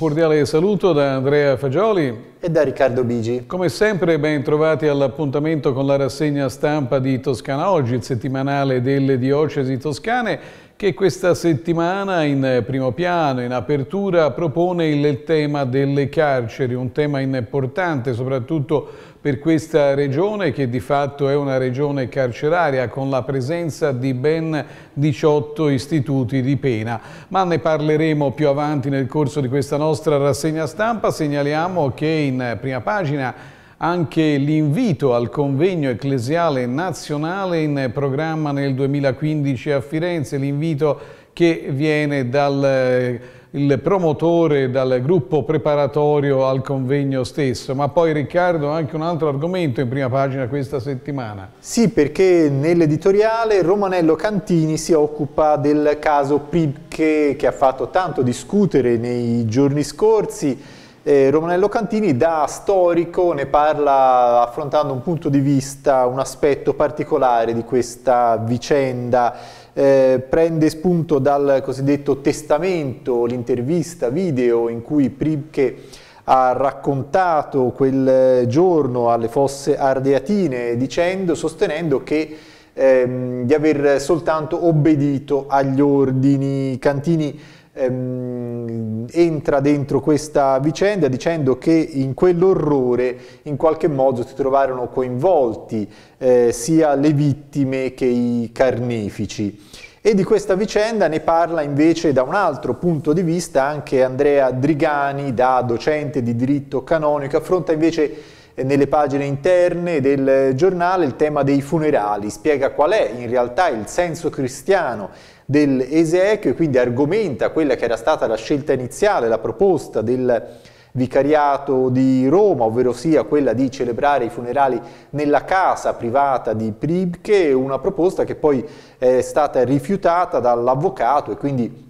cordiale saluto da Andrea Fagioli e da Riccardo Bigi. Come sempre ben trovati all'appuntamento con la rassegna stampa di Toscana Oggi, il settimanale delle diocesi toscane che questa settimana in primo piano, in apertura, propone il tema delle carceri, un tema importante soprattutto per questa regione che di fatto è una regione carceraria con la presenza di ben 18 istituti di pena. Ma ne parleremo più avanti nel corso di questa nostra rassegna stampa. Segnaliamo che in prima pagina anche l'invito al convegno ecclesiale nazionale in programma nel 2015 a Firenze, l'invito che viene dal eh, il promotore dal gruppo preparatorio al convegno stesso, ma poi Riccardo anche un altro argomento in prima pagina questa settimana. Sì, perché nell'editoriale Romanello Cantini si occupa del caso Pribke che ha fatto tanto discutere nei giorni scorsi eh, Romanello Cantini da storico ne parla affrontando un punto di vista, un aspetto particolare di questa vicenda, eh, prende spunto dal cosiddetto testamento, l'intervista video in cui Pribke ha raccontato quel giorno alle fosse ardeatine dicendo, sostenendo che ehm, di aver soltanto obbedito agli ordini. Cantini ehm, entra dentro questa vicenda dicendo che in quell'orrore in qualche modo si trovarono coinvolti eh, sia le vittime che i carnefici. E di questa vicenda ne parla invece da un altro punto di vista anche Andrea Drigani, da docente di diritto canonico, affronta invece eh, nelle pagine interne del giornale il tema dei funerali, spiega qual è in realtà il senso cristiano e quindi argomenta quella che era stata la scelta iniziale, la proposta del vicariato di Roma, ovvero sia quella di celebrare i funerali nella casa privata di Pribke, una proposta che poi è stata rifiutata dall'avvocato e quindi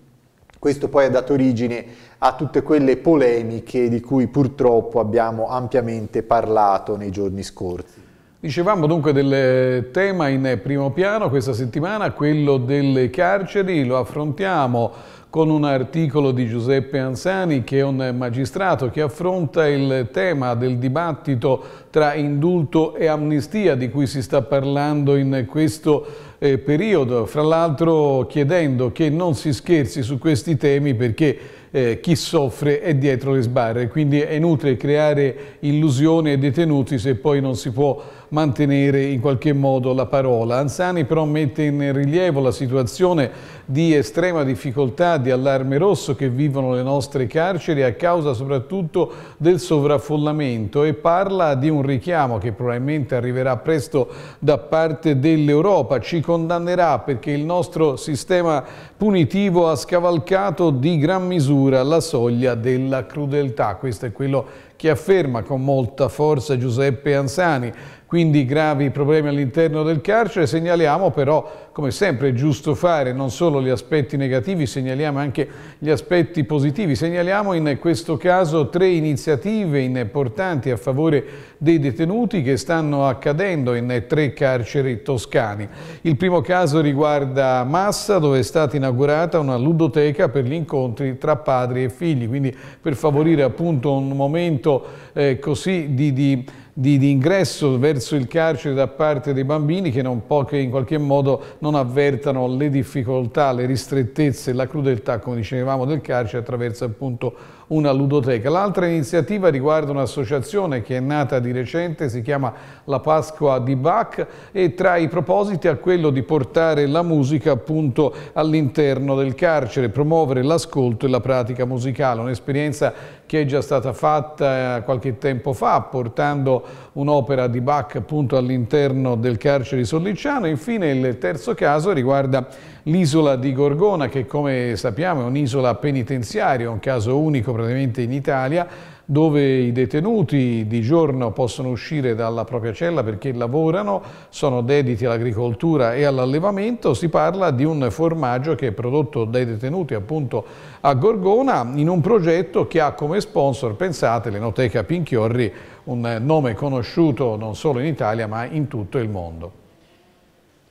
questo poi ha dato origine a tutte quelle polemiche di cui purtroppo abbiamo ampiamente parlato nei giorni scorsi. Dicevamo dunque del tema in primo piano questa settimana, quello delle carceri, lo affrontiamo con un articolo di Giuseppe Anzani che è un magistrato che affronta il tema del dibattito tra indulto e amnistia di cui si sta parlando in questo eh, periodo, fra l'altro chiedendo che non si scherzi su questi temi perché eh, chi soffre è dietro le sbarre, quindi è inutile creare illusioni ai detenuti se poi non si può mantenere in qualche modo la parola. Anzani però mette in rilievo la situazione di estrema difficoltà, di allarme rosso che vivono le nostre carceri a causa soprattutto del sovraffollamento e parla di un richiamo che probabilmente arriverà presto da parte dell'Europa. Ci condannerà perché il nostro sistema punitivo ha scavalcato di gran misura la soglia della crudeltà. Questo è quello che afferma con molta forza Giuseppe Anzani quindi gravi problemi all'interno del carcere. Segnaliamo però, come sempre è giusto fare, non solo gli aspetti negativi, segnaliamo anche gli aspetti positivi. Segnaliamo in questo caso tre iniziative importanti a favore dei detenuti che stanno accadendo in tre carceri toscani. Il primo caso riguarda Massa, dove è stata inaugurata una ludoteca per gli incontri tra padri e figli, quindi per favorire appunto un momento eh, così di, di di, di, ingresso verso il carcere da parte dei bambini che non può che in qualche modo non avvertano le difficoltà, le ristrettezze, la crudeltà, come dicevamo, del carcere attraverso appunto una ludoteca. L'altra iniziativa riguarda un'associazione che è nata di recente, si chiama La Pasqua di Bach e tra i propositi ha quello di portare la musica appunto all'interno del carcere, promuovere l'ascolto e la pratica musicale, un'esperienza che è già stata fatta eh, qualche tempo fa portando un'opera di Bach appunto all'interno del carcere di sollicciano. Infine il terzo caso riguarda l'isola di Gorgona che come sappiamo è un'isola penitenziaria, un caso unico praticamente in Italia, dove i detenuti di giorno possono uscire dalla propria cella perché lavorano, sono dediti all'agricoltura e all'allevamento, si parla di un formaggio che è prodotto dai detenuti appunto a Gorgona in un progetto che ha come sponsor, pensate, l'Enoteca Pinchiorri, un nome conosciuto non solo in Italia ma in tutto il mondo.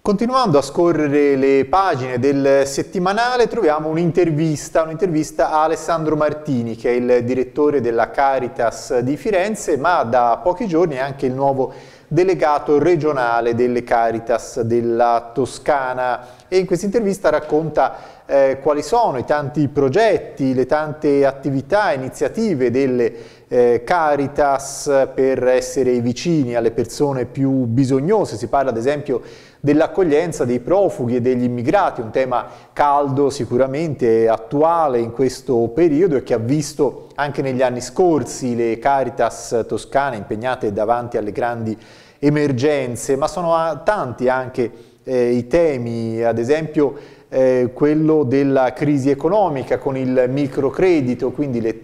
Continuando a scorrere le pagine del settimanale troviamo un'intervista, un'intervista a Alessandro Martini che è il direttore della Caritas di Firenze ma da pochi giorni è anche il nuovo delegato regionale delle Caritas della Toscana e in questa intervista racconta eh, quali sono i tanti progetti, le tante attività, iniziative delle eh, Caritas per essere vicini alle persone più bisognose. Si parla ad esempio di dell'accoglienza dei profughi e degli immigrati, un tema caldo sicuramente attuale in questo periodo e che ha visto anche negli anni scorsi le Caritas toscane impegnate davanti alle grandi emergenze, ma sono ah, tanti anche eh, i temi, ad esempio eh, quello della crisi economica con il microcredito, quindi le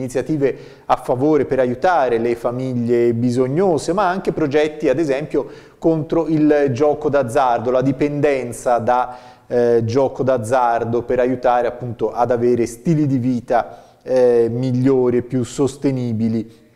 iniziative a favore per aiutare le famiglie bisognose, ma anche progetti ad esempio contro il gioco d'azzardo, la dipendenza da eh, gioco d'azzardo per aiutare appunto ad avere stili di vita eh, migliori, più sostenibili.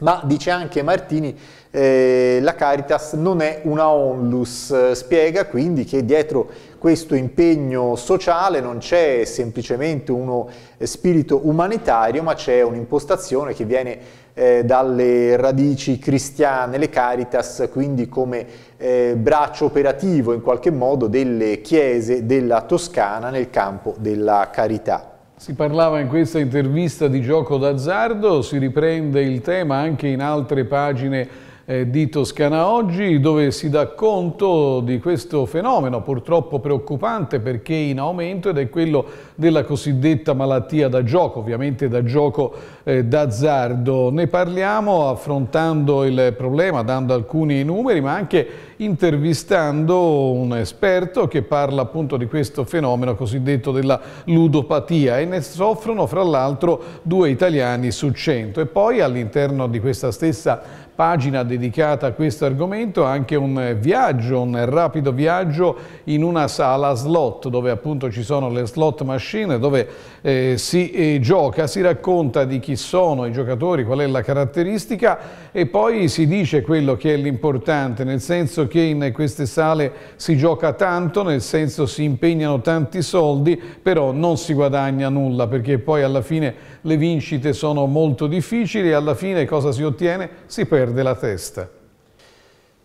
Ma dice anche Martini eh, la Caritas non è una onlus, eh, spiega quindi che dietro questo impegno sociale non c'è semplicemente uno eh, spirito umanitario, ma c'è un'impostazione che viene eh, dalle radici cristiane, le Caritas, quindi come eh, braccio operativo in qualche modo delle chiese della Toscana nel campo della carità. Si parlava in questa intervista di gioco d'azzardo, si riprende il tema anche in altre pagine eh, di Toscana Oggi dove si dà conto di questo fenomeno purtroppo preoccupante perché in aumento ed è quello della cosiddetta malattia da gioco, ovviamente da gioco eh, d'azzardo. Ne parliamo affrontando il problema, dando alcuni numeri ma anche intervistando un esperto che parla appunto di questo fenomeno cosiddetto della ludopatia e ne soffrono fra l'altro due italiani su cento e poi all'interno di questa stessa pagina dedicata a questo argomento anche un viaggio, un rapido viaggio in una sala slot dove appunto ci sono le slot machine dove eh, si eh, gioca, si racconta di chi sono i giocatori, qual è la caratteristica e poi si dice quello che è l'importante nel senso che in queste sale si gioca tanto, nel senso si impegnano tanti soldi però non si guadagna nulla perché poi alla fine le vincite sono molto difficili e alla fine cosa si ottiene? Si perde perde la testa.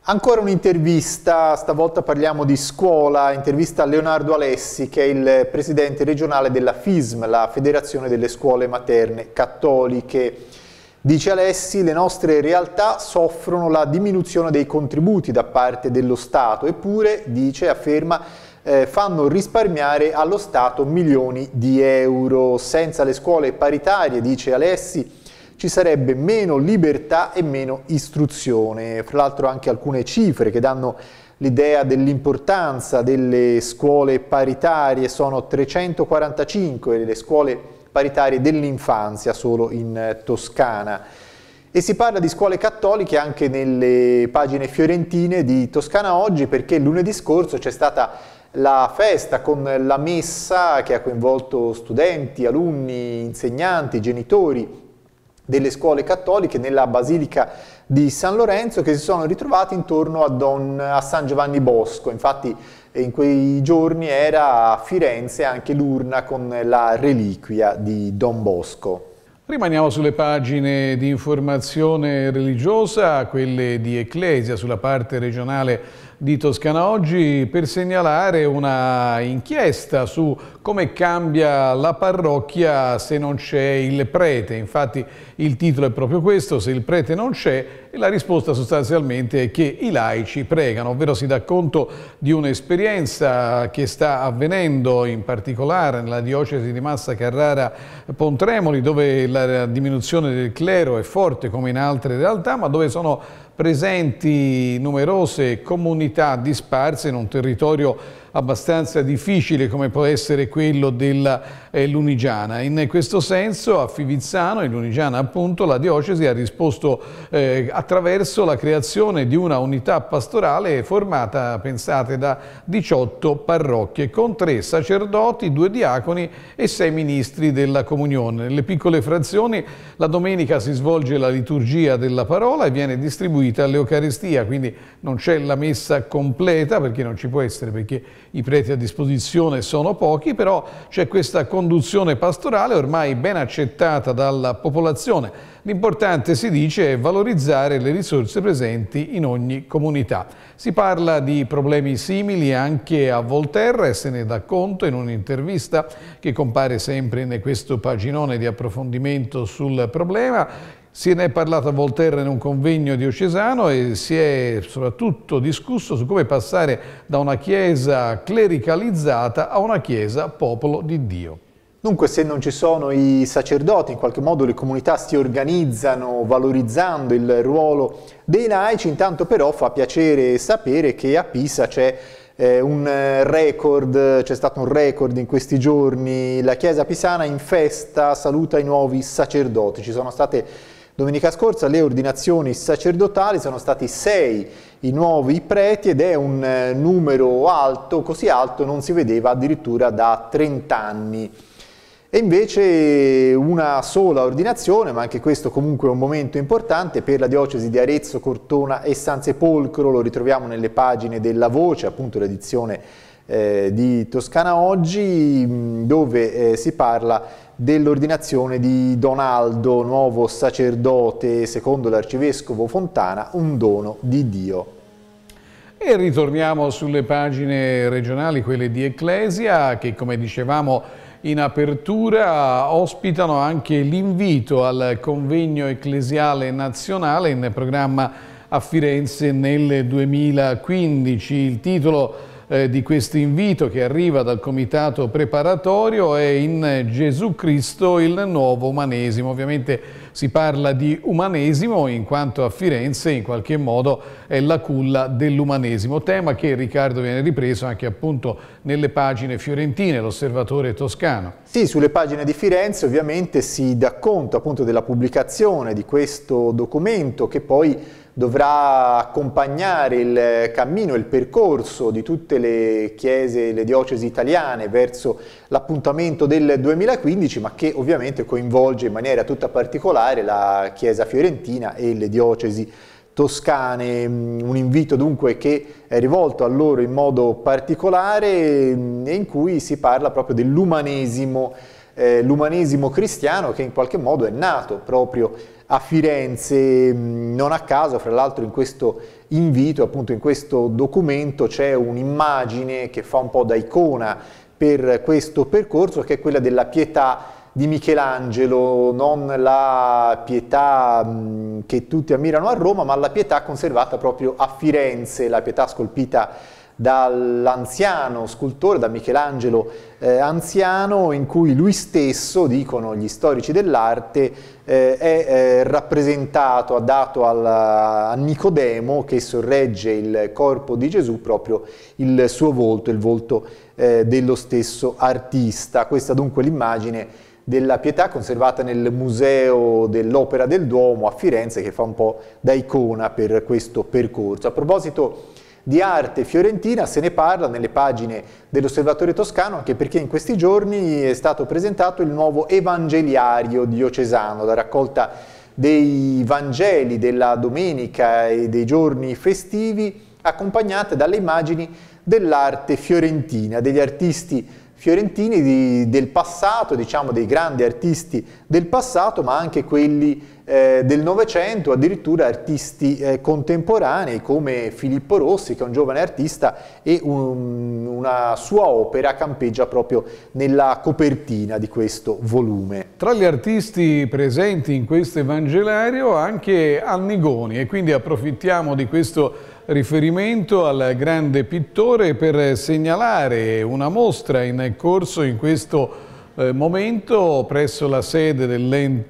Ancora un'intervista, stavolta parliamo di scuola, intervista a Leonardo Alessi che è il presidente regionale della FISM, la Federazione delle Scuole Materne Cattoliche. Dice Alessi, le nostre realtà soffrono la diminuzione dei contributi da parte dello Stato, eppure, dice, afferma, eh, fanno risparmiare allo Stato milioni di euro. Senza le scuole paritarie, dice Alessi, ci sarebbe meno libertà e meno istruzione. Fra l'altro anche alcune cifre che danno l'idea dell'importanza delle scuole paritarie sono 345 le scuole paritarie dell'infanzia solo in eh, Toscana. E si parla di scuole cattoliche anche nelle pagine fiorentine di Toscana Oggi perché lunedì scorso c'è stata la festa con la messa che ha coinvolto studenti, alunni, insegnanti, genitori, delle scuole cattoliche nella Basilica di San Lorenzo che si sono ritrovate intorno a, Don, a San Giovanni Bosco. Infatti eh, in quei giorni era a Firenze anche l'urna con la reliquia di Don Bosco. Rimaniamo sulle pagine di informazione religiosa, quelle di Ecclesia, sulla parte regionale di Toscana Oggi, per segnalare una inchiesta su come cambia la parrocchia se non c'è il prete. Infatti il titolo è proprio questo, se il prete non c'è, e la risposta sostanzialmente è che i laici pregano, ovvero si dà conto di un'esperienza che sta avvenendo in particolare nella diocesi di Massa Carrara Pontremoli, dove la diminuzione del clero è forte come in altre realtà, ma dove sono presenti numerose comunità disparse in un territorio abbastanza difficile come può essere quello della eh, Lunigiana. In questo senso a Fivizzano, in Lunigiana appunto, la diocesi ha risposto eh, attraverso la creazione di una unità pastorale formata, pensate, da 18 parrocchie con tre sacerdoti, due diaconi e sei ministri della comunione. Nelle piccole frazioni la domenica si svolge la liturgia della parola e viene distribuita l'Eucaristia, quindi non c'è la messa completa perché non ci può essere, perché i preti a disposizione sono pochi, però c'è questa conduzione pastorale ormai ben accettata dalla popolazione. L'importante, si dice, è valorizzare le risorse presenti in ogni comunità. Si parla di problemi simili anche a Volterra e se ne dà conto in un'intervista che compare sempre in questo paginone di approfondimento sul problema. Si ne è parlato a Volterra in un convegno diocesano e si è soprattutto discusso su come passare da una chiesa clericalizzata a una chiesa popolo di Dio. Dunque se non ci sono i sacerdoti, in qualche modo le comunità si organizzano valorizzando il ruolo dei laici, intanto però fa piacere sapere che a Pisa c'è eh, un record, c'è stato un record in questi giorni, la Chiesa pisana in festa saluta i nuovi sacerdoti, ci sono state Domenica scorsa le ordinazioni sacerdotali sono stati sei i nuovi preti ed è un eh, numero alto, così alto non si vedeva addirittura da 30 anni. E invece una sola ordinazione, ma anche questo comunque è un momento importante per la diocesi di Arezzo, Cortona e San Sepolcro, lo ritroviamo nelle pagine della Voce, appunto l'edizione eh, di Toscana Oggi, dove eh, si parla di dell'ordinazione di Donaldo, nuovo sacerdote secondo l'arcivescovo Fontana, un dono di Dio. E ritorniamo sulle pagine regionali, quelle di Ecclesia, che come dicevamo in apertura ospitano anche l'invito al convegno ecclesiale nazionale in programma a Firenze nel 2015. Il titolo è eh, di questo invito che arriva dal comitato preparatorio è in Gesù Cristo il nuovo umanesimo. Ovviamente si parla di umanesimo in quanto a Firenze in qualche modo è la culla dell'umanesimo, tema che Riccardo viene ripreso anche appunto nelle pagine fiorentine, l'osservatore toscano. Sì, sulle pagine di Firenze ovviamente si dà conto appunto della pubblicazione di questo documento che poi dovrà accompagnare il cammino, il percorso di tutte le chiese, e le diocesi italiane verso l'appuntamento del 2015, ma che ovviamente coinvolge in maniera tutta particolare la chiesa fiorentina e le diocesi toscane, mm, un invito dunque che è rivolto a loro in modo particolare mm, e in cui si parla proprio dell'umanesimo, eh, l'umanesimo cristiano che in qualche modo è nato proprio a Firenze, mm, non a caso, fra l'altro in questo invito, appunto in questo documento c'è un'immagine che fa un po' da icona per questo percorso che è quella della pietà di Michelangelo, non la pietà mm, che tutti ammirano a Roma, ma la pietà conservata proprio a Firenze, la pietà scolpita dall'anziano scultore, da Michelangelo eh, anziano, in cui lui stesso, dicono gli storici dell'arte, eh, è eh, rappresentato, ha dato al, a Nicodemo che sorregge il corpo di Gesù proprio il suo volto, il volto eh, dello stesso artista. Questa dunque l'immagine della pietà conservata nel Museo dell'Opera del Duomo a Firenze che fa un po' da icona per questo percorso. A proposito di arte fiorentina se ne parla nelle pagine dell'Osservatorio Toscano anche perché in questi giorni è stato presentato il nuovo Evangeliario diocesano, la raccolta dei Vangeli della domenica e dei giorni festivi accompagnata dalle immagini dell'arte fiorentina, degli artisti fiorentini di, del passato, diciamo dei grandi artisti del passato, ma anche quelli eh, del Novecento, addirittura artisti eh, contemporanei come Filippo Rossi, che è un giovane artista, e un, una sua opera campeggia proprio nella copertina di questo volume. Tra gli artisti presenti in questo Evangelario anche Annigoni, e quindi approfittiamo di questo riferimento al grande pittore per segnalare una mostra in corso in questo eh, momento presso la sede dell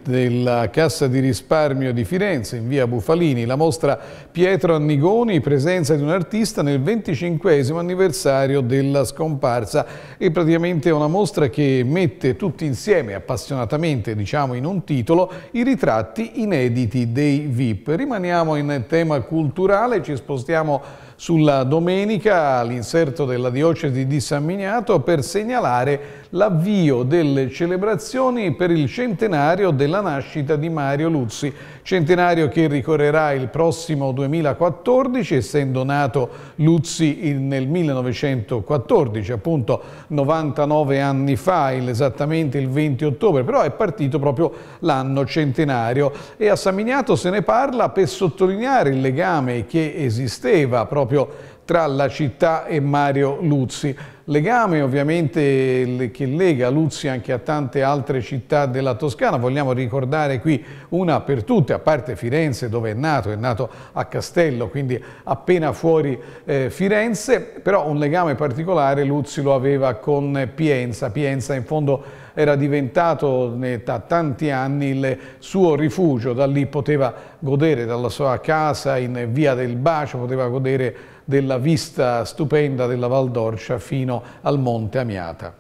della Cassa di Risparmio di Firenze in via Bufalini la mostra Pietro Annigoni presenza di un artista nel 25 anniversario della scomparsa è praticamente una mostra che mette tutti insieme appassionatamente diciamo in un titolo i ritratti inediti dei VIP rimaniamo in tema culturale ci spostiamo sulla domenica l'inserto della diocesi di San Miniato per segnalare l'avvio delle celebrazioni per il centenario della nascita di Mario Luzzi, centenario che ricorrerà il prossimo 2014, essendo nato Luzzi nel 1914, appunto 99 anni fa, esattamente il 20 ottobre, però è partito proprio l'anno centenario e a San Miniato se ne parla per sottolineare il legame che esisteva proprio proprio tra la città e Mario Luzzi. Legame ovviamente che lega Luzzi anche a tante altre città della Toscana, vogliamo ricordare qui una per tutte, a parte Firenze dove è nato, è nato a Castello, quindi appena fuori eh, Firenze, però un legame particolare Luzzi lo aveva con Pienza, Pienza in fondo era diventato da tanti anni il suo rifugio, da lì poteva godere dalla sua casa in via del Bacio, poteva godere della vista stupenda della Val d'Orcia fino al Monte Amiata.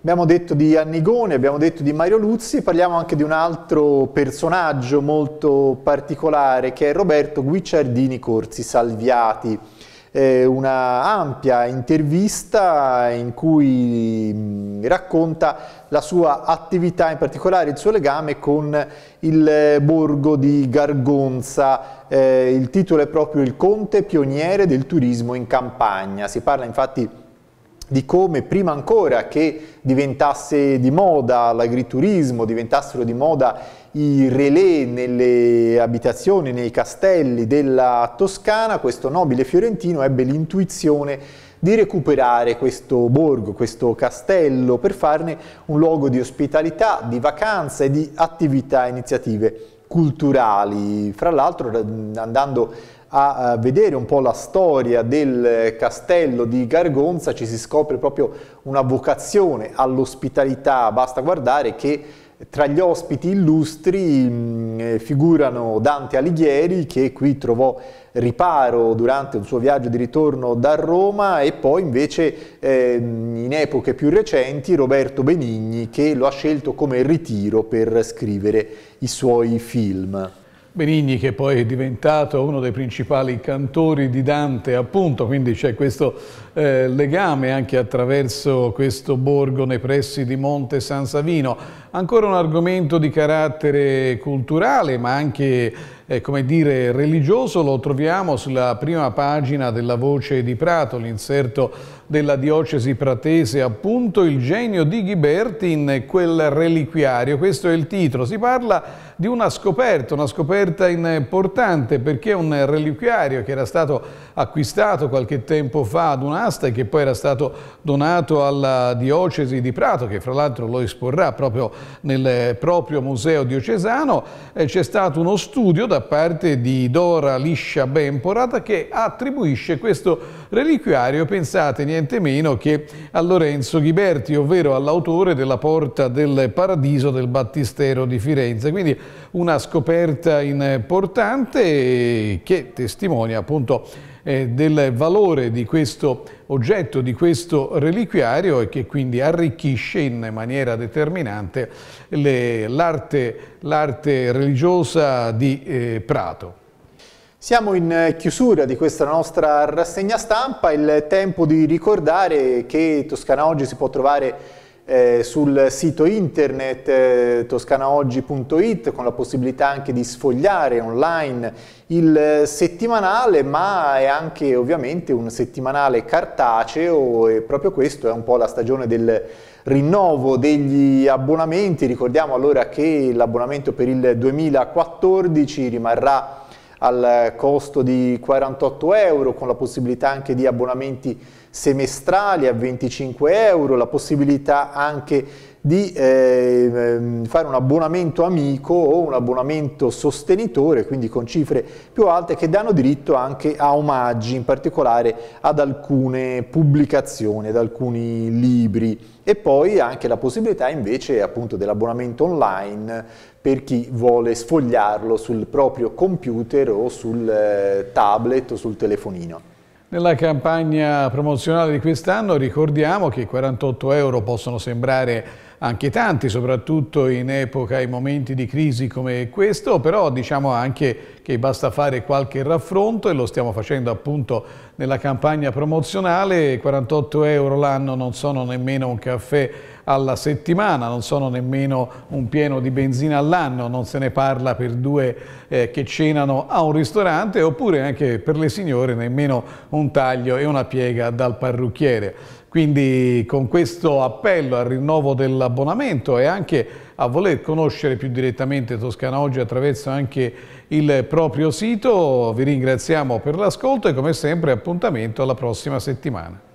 Abbiamo detto di Annigone, abbiamo detto di Mario Luzzi, parliamo anche di un altro personaggio molto particolare che è Roberto Guicciardini Corsi Salviati eh, una ampia intervista in cui mh, mm, racconta la sua attività, in particolare il suo legame con il eh, borgo di Gargonza. Eh, il titolo è proprio Il Conte pioniere del turismo in campagna. Si parla infatti di come prima ancora che diventasse di moda l'agriturismo, diventassero di moda i relè nelle abitazioni, nei castelli della Toscana, questo nobile fiorentino ebbe l'intuizione di recuperare questo borgo, questo castello, per farne un luogo di ospitalità, di vacanza e di attività iniziative culturali. Fra l'altro andando a vedere un po' la storia del castello di Gargonza ci si scopre proprio una vocazione all'ospitalità, basta guardare che tra gli ospiti illustri mm, eh, figurano Dante Alighieri che qui trovò riparo durante un suo viaggio di ritorno da Roma e poi invece ehm, in epoche più recenti Roberto Benigni che lo ha scelto come ritiro per scrivere i suoi film. Benigni che poi è diventato uno dei principali cantori di Dante appunto, quindi c'è questo eh, legame anche attraverso questo borgo nei pressi di Monte San Savino. Ancora un argomento di carattere culturale ma anche eh, come dire, religioso lo troviamo sulla prima pagina della Voce di Prato, l'inserto della diocesi pratese, appunto il genio di Ghiberti in quel reliquiario. Questo è il titolo. Si parla di una scoperta, una scoperta importante perché un reliquiario che era stato acquistato qualche tempo fa ad un'asta e che poi era stato donato alla diocesi di Prato, che fra l'altro lo esporrà proprio nel proprio museo diocesano, c'è stato uno studio da parte di Dora Liscia Bemporata che attribuisce questo reliquiario, pensate niente meno che a Lorenzo Ghiberti, ovvero all'autore della Porta del Paradiso del Battistero di Firenze. Quindi una scoperta importante che testimonia appunto eh, del valore di questo oggetto, di questo reliquiario e che quindi arricchisce in maniera determinante l'arte religiosa di eh, Prato. Siamo in chiusura di questa nostra rassegna stampa, il tempo di ricordare che Toscana Oggi si può trovare eh, sul sito internet eh, toscanaoggi.it con la possibilità anche di sfogliare online il eh, settimanale, ma è anche ovviamente un settimanale cartaceo e proprio questo è un po' la stagione del rinnovo degli abbonamenti. Ricordiamo allora che l'abbonamento per il 2014 rimarrà al costo di 48 euro con la possibilità anche di abbonamenti semestrali a 25 euro, la possibilità anche di eh, fare un abbonamento amico o un abbonamento sostenitore, quindi con cifre più alte che danno diritto anche a omaggi, in particolare ad alcune pubblicazioni, ad alcuni libri e poi anche la possibilità invece appunto dell'abbonamento online per chi vuole sfogliarlo sul proprio computer o sul eh, tablet o sul telefonino. Nella campagna promozionale di quest'anno ricordiamo che 48 euro possono sembrare anche tanti, soprattutto in epoca e momenti di crisi come questo, però diciamo anche che basta fare qualche raffronto e lo stiamo facendo appunto nella campagna promozionale, 48 euro l'anno non sono nemmeno un caffè alla settimana, non sono nemmeno un pieno di benzina all'anno, non se ne parla per due eh, che cenano a un ristorante, oppure anche per le signore nemmeno un taglio e una piega dal parrucchiere. Quindi con questo appello al rinnovo dell'abbonamento e anche a voler conoscere più direttamente Toscana Oggi attraverso anche il proprio sito, vi ringraziamo per l'ascolto e come sempre appuntamento alla prossima settimana.